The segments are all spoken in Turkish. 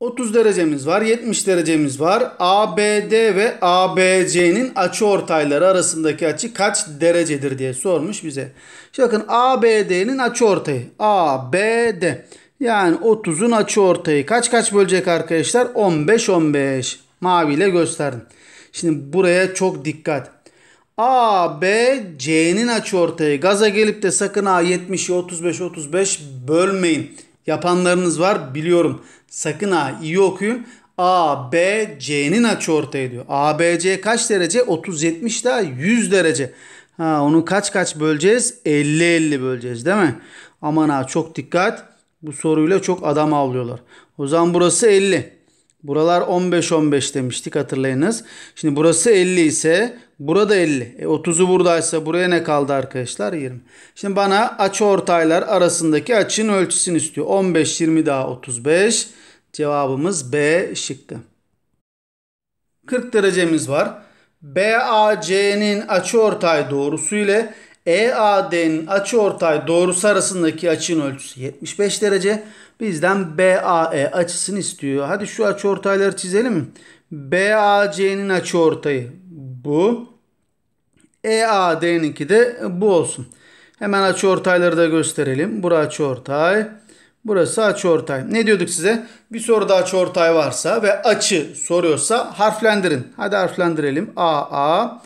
30 derecemiz var, 70 derecemiz var. ABD ve ABC'nin açı ortayları arasındaki açı kaç derecedir diye sormuş bize. Şimdi bakın ABD'nin açı ortayı. ABD. Yani 30'un açı ortayı kaç kaç bölecek arkadaşlar? 15 15. Maviyle gösterdim. Şimdi buraya çok dikkat. ABC'nin B, açı ortayı. Gaza gelip de sakın A 70'i 35 35 bölmeyin yapanlarınız var biliyorum. Sakın ha iyi okuyun. A, B, C'nin açı ortaya diyor. A, B, C kaç derece? 30, 70 daha 100 derece. Ha, onu kaç kaç böleceğiz? 50, 50 böleceğiz değil mi? Aman ha çok dikkat. Bu soruyla çok adam avlıyorlar. O zaman burası 50. Buralar 15-15 demiştik hatırlayınız. Şimdi burası 50 ise Burada 50. E 30'u buradaysa buraya ne kaldı arkadaşlar? 20. Şimdi bana açı ortaylar arasındaki açının ölçüsünü istiyor. 15, 20 daha 35. Cevabımız B şıktı. 40 derecemiz var. BAC'nin açı ortay doğrusu ile EAD'nin açı ortay doğrusu arasındaki açının ölçüsü 75 derece. Bizden BAE açısını istiyor. Hadi şu açı ortayları çizelim. BAC'nin açı ortayı bu. EAD'ninki de bu olsun. Hemen açı ortayları da gösterelim. Burası açı ortay. Burası açı ortay. Ne diyorduk size? Bir soruda açı ortay varsa ve açı soruyorsa harflendirin. Hadi harflendirelim. Aa, A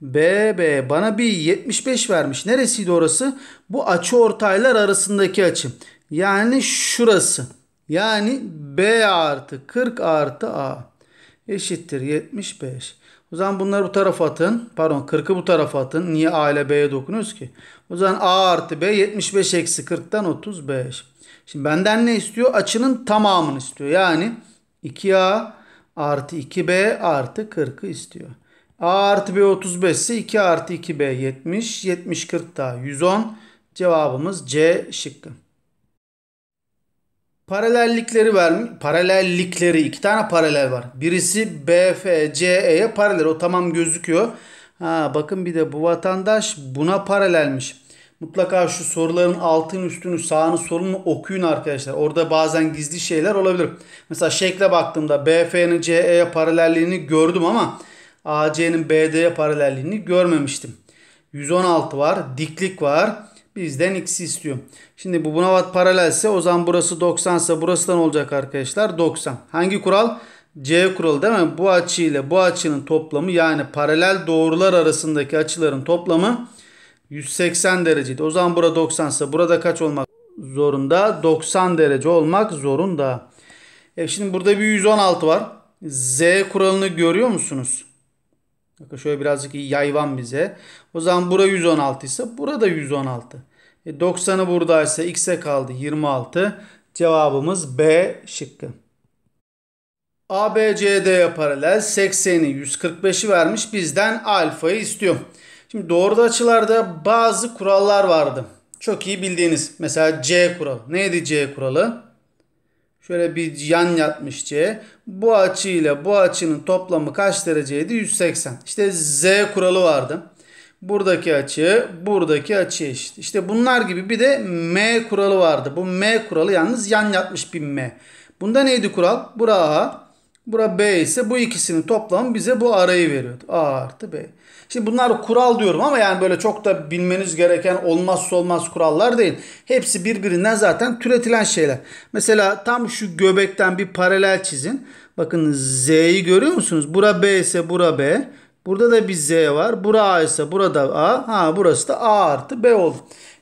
B B bana bir 75 vermiş. Neresiydi orası? Bu açı ortaylar arasındaki açı. Yani şurası. Yani B artı 40 artı A eşittir 75. O zaman bunları bu tarafa atın. Pardon 40'ı bu tarafa atın. Niye A ile B'ye dokunuyoruz ki? O zaman A artı B 75 eksi 40'tan 35. Şimdi benden ne istiyor? Açının tamamını istiyor. Yani 2A artı 2B artı 40'ı istiyor. A artı B 35 ise 2 artı 2B 70. 70 40 daha 110. Cevabımız C şıkkı. Paralellikleri vermiş. Paralellikleri iki tane paralel var. Birisi BFCEye paralel. O tamam gözüküyor. Ha, bakın bir de bu vatandaş buna paralelmiş. Mutlaka şu soruların altın üstünü sağını solunu okuyun arkadaşlar. Orada bazen gizli şeyler olabilir. Mesela şekle baktığımda BF'nin CE'ye paralelliğini gördüm ama AC'nin BD'ye paralelliğini görmemiştim. 116 var. Diklik var bizden x'i istiyor. Şimdi bu buna vat paralelse o zaman burası 90 ise burası da ne olacak arkadaşlar? 90. Hangi kural? C kuralı değil mi? Bu açı ile bu açının toplamı yani paralel doğrular arasındaki açıların toplamı 180 dereceydi. O zaman burada 90 ise burada kaç olmak zorunda? 90 derece olmak zorunda. E şimdi burada bir 116 var. Z kuralını görüyor musunuz? Bakın şöyle birazcık yayvan bize. O zaman bura 116 ise burada 116. E 90'ı buradaysa x'e kaldı 26. Cevabımız B şıkkı. ABCD'ye paralel 80'i 145'i vermiş bizden alfayı istiyor. Şimdi doğru açılarda bazı kurallar vardı. Çok iyi bildiğiniz mesela C kuralı. Neydi C kuralı? Şöyle bir yan yatmış C. Bu açı ile bu açının toplamı kaç dereceydi? 180. İşte Z kuralı vardı. Buradaki açı, buradaki açı eşit. İşte bunlar gibi bir de M kuralı vardı. Bu M kuralı yalnız yan yatmış bir M. Bunda neydi kural? Bura Bura B ise bu ikisinin toplamı bize bu arayı veriyor. A artı B. Şimdi bunlar kural diyorum ama yani böyle çok da bilmeniz gereken olmazsa olmaz kurallar değil. Hepsi birbirinden zaten türetilen şeyler. Mesela tam şu göbekten bir paralel çizin. Bakın Z'yi görüyor musunuz? Bura B ise bura B. Burada da bir Z var. Bura A ise burada A. Ha burası da A artı B oldu.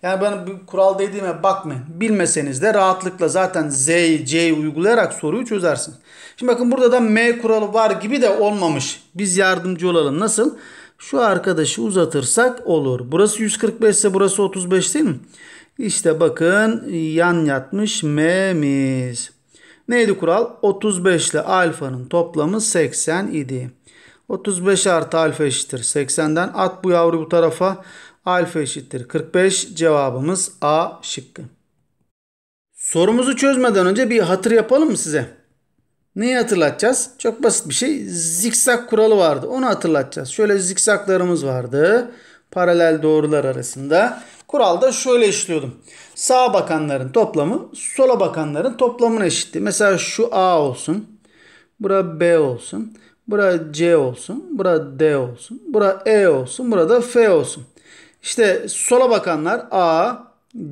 Yani ben bir kural dediğime bakmayın. Bilmeseniz de rahatlıkla zaten Z, C uygulayarak soruyu çözersiniz. Şimdi bakın burada da M kuralı var gibi de olmamış. Biz yardımcı olalım. Nasıl? Şu arkadaşı uzatırsak olur. Burası 145 ise burası 35 değil mi? İşte bakın yan yatmış M'miz. Neydi kural? 35 ile alfanın toplamı 80 idi. 35 artı alfa eşittir 80'den. At bu yavru bu tarafa alfa eşittir 45 cevabımız A şıkkı. Sorumuzu çözmeden önce bir hatır yapalım mı size? Neyi hatırlatacağız? Çok basit bir şey. Zikzak kuralı vardı. Onu hatırlatacağız. Şöyle zikzaklarımız vardı. Paralel doğrular arasında. Kural da şöyle işliyordum. Sağa bakanların toplamı sola bakanların toplamına eşitti. Mesela şu A olsun. Bura B olsun. Bura C olsun. Bura D olsun. Bura E olsun. Burada F olsun. İşte sola bakanlar A,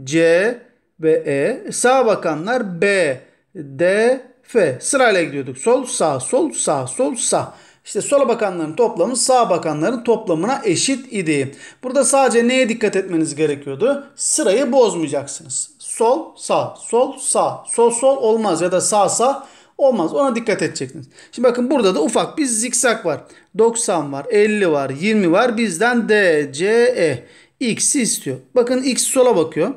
C ve E. Sağa bakanlar B, D, F. Sırayla gidiyorduk. Sol, sağ, sol, sağ, sol, sağ. İşte sola bakanların toplamı sağ bakanların toplamına eşit idi. Burada sadece neye dikkat etmeniz gerekiyordu? Sırayı bozmayacaksınız. Sol, sağ, sol, sağ, sol, sol olmaz ya da sağ, sağ olmaz. Ona dikkat edeceksiniz. Şimdi bakın burada da ufak bir zikzak var. 90 var, 50 var, 20 var. Bizden D, C, E. X'i istiyor. Bakın X sola bakıyor.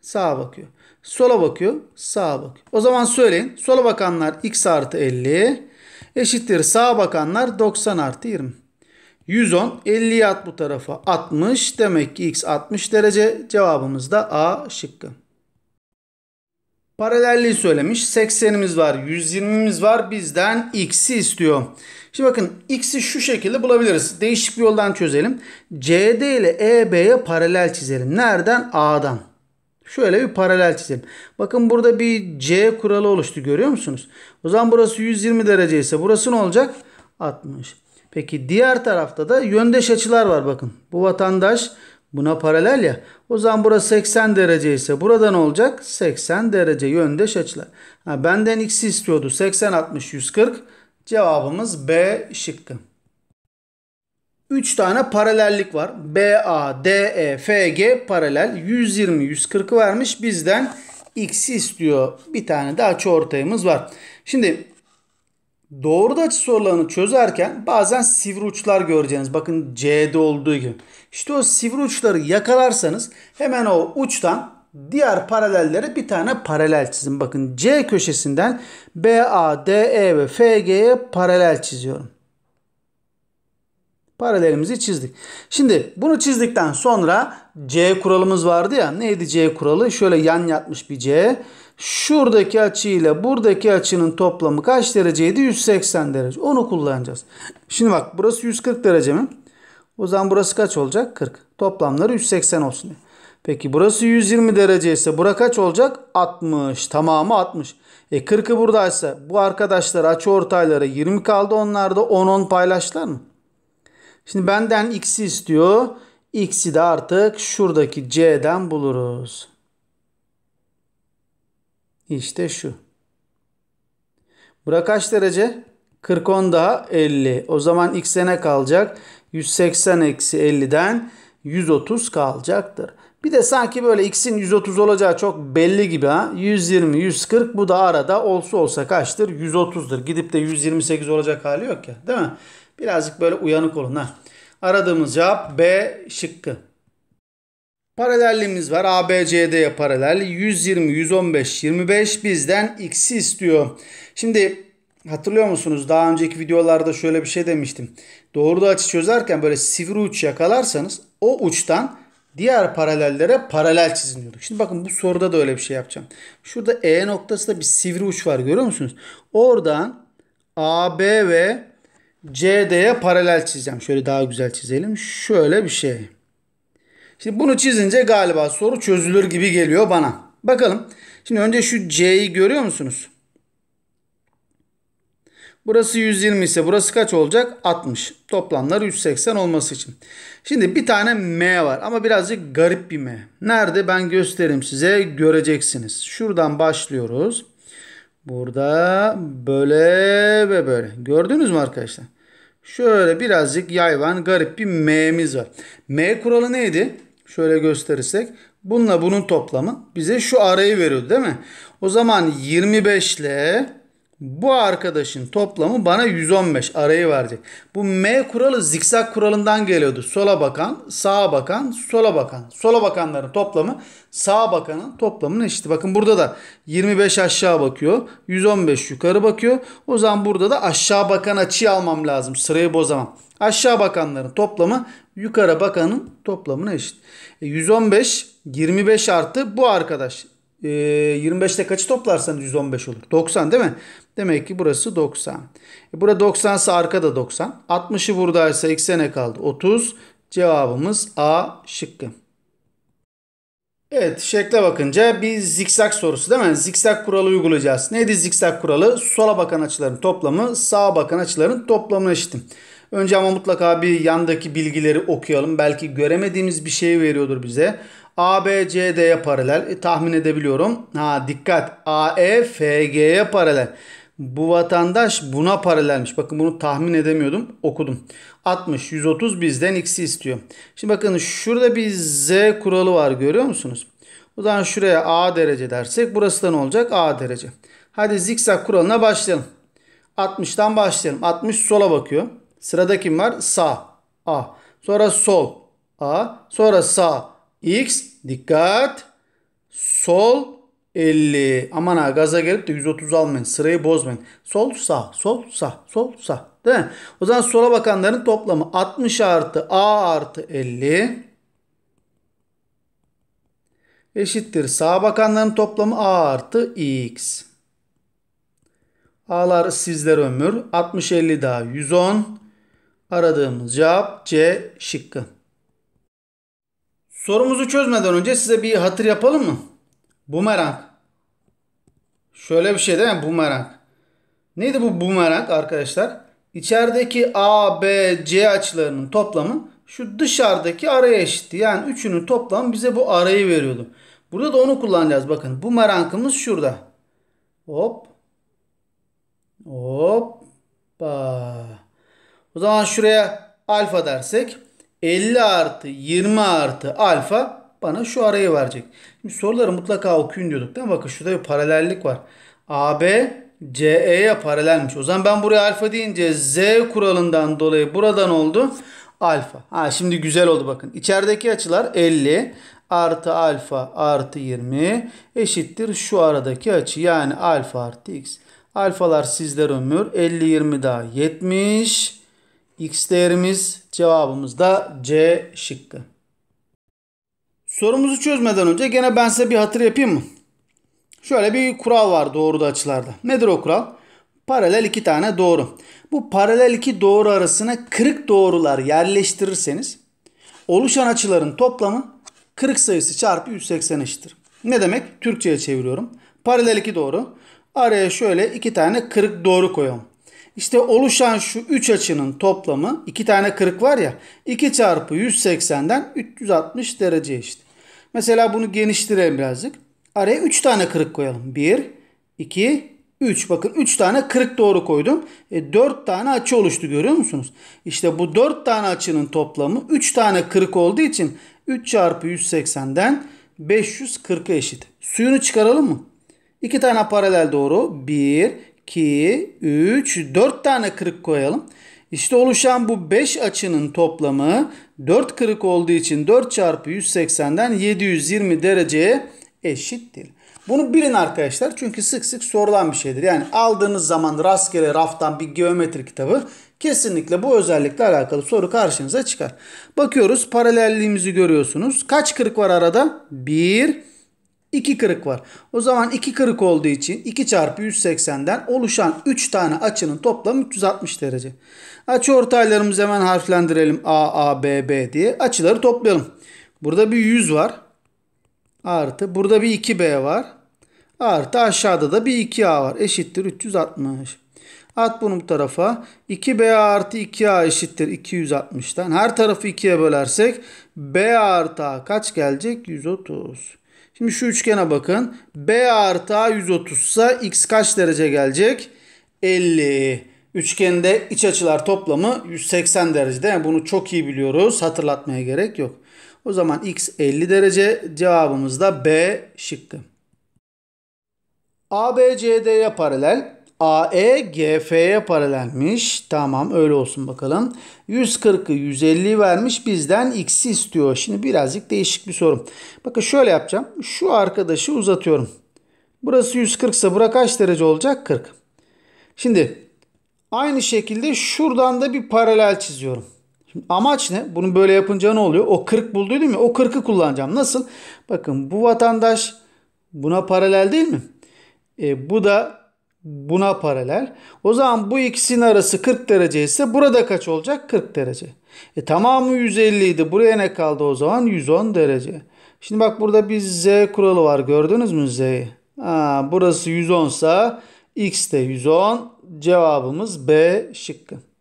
Sağa bakıyor. Sola bakıyor. Sağa bakıyor. O zaman söyleyin. Sola bakanlar X artı 50 eşittir. Sağa bakanlar 90 artı 20. 110. 50'yi at bu tarafa. 60. Demek ki X 60 derece. Cevabımız da A şıkkı. Paralelliği söylemiş. 80'imiz var, 120'miz var. Bizden x'i istiyor. Şimdi bakın x'i şu şekilde bulabiliriz. Değişik bir yoldan çözelim. CD ile EB'ye paralel çizelim. Nereden? A'dan. Şöyle bir paralel çizelim. Bakın burada bir C kuralı oluştu görüyor musunuz? O zaman burası 120 derece ise burası ne olacak? 60. Peki diğer tarafta da yöndeş açılar var bakın. Bu vatandaş Buna paralel ya. O zaman burası 80 derece ise burada ne olacak? 80 derece yöndeş açılar. Ha, benden x istiyordu. 80, 60, 140. Cevabımız B şıkkı. 3 tane paralellik var. BA, DE, FG paralel. 120, 140'ı vermiş. Bizden x istiyor. Bir tane daha açı var. Şimdi Doğru da açı sorularını çözerken bazen sivri uçlar göreceğiniz. Bakın C'de olduğu gibi. İşte o sivri uçları yakalarsanız hemen o uçtan diğer paralellere bir tane paralel çizin. Bakın C köşesinden BA, DE ve FG'ye paralel çiziyorum. Paralelimizi çizdik. Şimdi bunu çizdikten sonra C kuralımız vardı ya. Neydi C kuralı? Şöyle yan yatmış bir C. Şuradaki açı ile buradaki açının toplamı kaç dereceydi? 180 derece. Onu kullanacağız. Şimdi bak burası 140 derece mi? O zaman burası kaç olacak? 40. Toplamları 180 olsun. Peki burası 120 derece ise bura kaç olacak? 60. Tamamı 60. E 40'ı buradaysa bu arkadaşlar açı ortayları 20 kaldı. Onlar da 10-10 paylaştılar mı? Şimdi benden x'i istiyor. X'i de artık şuradaki c'den buluruz. İşte şu. Bura kaç derece? 40 daha 50. O zaman x'e ne kalacak? 180 eksi 50'den 130 kalacaktır. Bir de sanki böyle x'in 130 olacağı çok belli gibi ha. 120, 140 bu da arada olsa olsa kaçtır? 130'dur. Gidip de 128 olacak hali yok ya değil mi? Birazcık böyle uyanık olun ha. Aradığımız cevap B şıkkı. Paralellimiz var. ABCD'ye paralel. 120, 115, 25 bizden x'i istiyor. Şimdi hatırlıyor musunuz? Daha önceki videolarda şöyle bir şey demiştim. Doğruda açı çözerken böyle sivri uç yakalarsanız o uçtan diğer paralellere paralel çizin diyorduk. Şimdi bakın bu soruda da öyle bir şey yapacağım. Şurada E noktası da bir sivri uç var görüyor musunuz? Oradan AB ve CD'ye paralel çizeceğim. Şöyle daha güzel çizelim. Şöyle bir şey. Şimdi bunu çizince galiba soru çözülür gibi geliyor bana. Bakalım. Şimdi önce şu C'yi görüyor musunuz? Burası 120 ise burası kaç olacak? 60. Toplamları 180 olması için. Şimdi bir tane M var ama birazcık garip bir M. Nerede ben göstereyim size göreceksiniz. Şuradan başlıyoruz. Burada böyle ve böyle. Gördünüz mü arkadaşlar? Şöyle birazcık yayvan garip bir M'miz var. M kuralı neydi? şöyle gösterirsek bununla bunun toplamı bize şu arayı veriyor değil mi? O zaman 25 ile bu arkadaşın toplamı bana 115 arayı verecek. Bu M kuralı zikzak kuralından geliyordu. Sola bakan, sağa bakan, sola bakan. Sola bakanların toplamı sağa bakanın toplamını eşiti. Bakın burada da 25 aşağı bakıyor. 115 yukarı bakıyor. O zaman burada da aşağı bakan açıyı almam lazım. Sırayı bozamam. Aşağı bakanların toplamı yukarı bakanın toplamına eşit. E, 115 25 artı bu arkadaş. E, 25'te kaçı toplarsanız 115 olur. 90 değil mi? Demek ki burası 90. E, burada 90 ise arkada 90. 60'ı buradaysa 80'e kaldı. 30. Cevabımız A şıkkı. Evet şekle bakınca bir zikzak sorusu değil mi? Zikzak kuralı uygulayacağız. Neydi zikzak kuralı? Sola bakan açıların toplamı sağa bakan açıların toplamına eşittim. Önce ama mutlaka bir yandaki bilgileri okuyalım. Belki göremediğimiz bir şey veriyordur bize. A, B, C, D'ye paralel. E, tahmin edebiliyorum. Ha dikkat. A, E, F, G'ye paralel. Bu vatandaş buna paralelmiş. Bakın bunu tahmin edemiyordum. Okudum. 60, 130 bizden x'i istiyor. Şimdi bakın şurada bir z kuralı var görüyor musunuz? O zaman şuraya a derece dersek burası da ne olacak? a derece. Hadi zikzak kuralına başlayalım. 60'tan başlayalım. 60 sola bakıyor. Sırada kim var? Sağ. A. Sonra sol. A. Sonra sağ. X. Dikkat. Sol. 50. Aman ha gaza gelip de 130 almayın. Sırayı bozmayın. Sol sağ. Sol sağ. Sol sağ. Değil mi? O zaman sola bakanların toplamı 60 artı A artı 50 eşittir. sağ bakanların toplamı A artı X. A'lar sizler ömür. 60-50 daha 110. Aradığımız cevap C şıkkı. Sorumuzu çözmeden önce size bir hatır yapalım mı? Bumerang. Şöyle bir şey değil mi? Bumerang. Neydi bu bumerang arkadaşlar? İçerideki A, B, C açılarının toplamı şu dışarıdaki araya eşitti. Yani üçünün toplamı bize bu arayı veriyordu. Burada da onu kullanacağız. Bakın bumerangımız şurada. Hop. Hoppa. O zaman şuraya alfa dersek 50 artı 20 artı alfa bana şu arayı verecek. Şimdi soruları mutlaka okuyun diyorduk değil mi? Bakın şurada bir paralellik var. AB CE'ye paralelmiş. O zaman ben buraya alfa deyince Z kuralından dolayı buradan oldu alfa. Ha şimdi güzel oldu bakın. İçerideki açılar 50 artı alfa artı 20 eşittir şu aradaki açı yani alfa artı x. Alfalar sizler ömür 50 20 daha 70 X değerimiz cevabımız da C şıkkı. Sorumuzu çözmeden önce gene ben size bir hatır yapayım mı? Şöyle bir kural var doğru da açılarda. Nedir o kural? Paralel iki tane doğru. Bu paralel iki doğru arasına kırık doğrular yerleştirirseniz oluşan açıların toplamı kırık sayısı çarpı 180 eşittir. Ne demek? Türkçe'ye çeviriyorum. Paralel iki doğru. Araya şöyle iki tane kırık doğru koyalım. İşte oluşan şu 3 açının toplamı 2 tane kırık var ya 2 çarpı 180'den 360 derece eşit. Mesela bunu geniştirelim birazcık. Araya 3 tane kırık koyalım. 1, 2, 3. Bakın 3 tane kırık doğru koydum. E, tane açı oluştu görüyor musunuz? İşte bu 4 tane açının toplamı 3 tane kırık olduğu için 3 çarpı 180'den 540'a eşit. Suyunu çıkaralım mı? 2 tane paralel doğru. 1, 2, 3, 4 tane kırık koyalım. İşte oluşan bu 5 açının toplamı 4 kırık olduğu için 4 çarpı 180'den 720 dereceye eşittir. Bunu bilin arkadaşlar çünkü sık sık sorulan bir şeydir. Yani aldığınız zaman rastgele raftan bir geometri kitabı kesinlikle bu özellikle alakalı soru karşınıza çıkar. Bakıyoruz paralelliğimizi görüyorsunuz. Kaç kırık var arada? 1, 2 kırık var. O zaman 2 kırık olduğu için 2 çarpı 180'den oluşan 3 tane açının toplamı 360 derece. Açı ortaylarımızı hemen harflendirelim. A, A, B, B diye. Açıları toplayalım. Burada bir 100 var. Artı. Burada bir 2B var. Artı aşağıda da bir 2A var. Eşittir 360. At bunu bu tarafa. 2B artı 2A eşittir 260'tan. Her tarafı 2'ye bölersek B artı A kaç gelecek? 130. Şimdi şu üçgene bakın. B artı A 130 ise X kaç derece gelecek? 50. Üçgende iç açılar toplamı 180 derece değil mi? bunu çok iyi biliyoruz. Hatırlatmaya gerek yok. O zaman X 50 derece. Cevabımız da B şıkkı. ABCD'ye paralel AE GF'ye paralelmiş. Tamam öyle olsun bakalım. 140'ı 150 vermiş. Bizden x'i istiyor. Şimdi birazcık değişik bir sorum. Bakın şöyle yapacağım. Şu arkadaşı uzatıyorum. Burası 140 ise bura kaç derece olacak? 40. Şimdi aynı şekilde şuradan da bir paralel çiziyorum. Şimdi amaç ne? Bunu böyle yapınca ne oluyor? O 40 bulduydum ya o 40'ı kullanacağım. Nasıl? Bakın bu vatandaş buna paralel değil mi? E, bu da buna paralel. O zaman bu ikisinin arası 40 derece ise burada kaç olacak? 40 derece. E tamamı 150 idi. Buraya ne kaldı o zaman? 110 derece. Şimdi bak burada bir z kuralı var. Gördünüz mü z'yi? burası 110 sa x de 110. Cevabımız B şıkkı.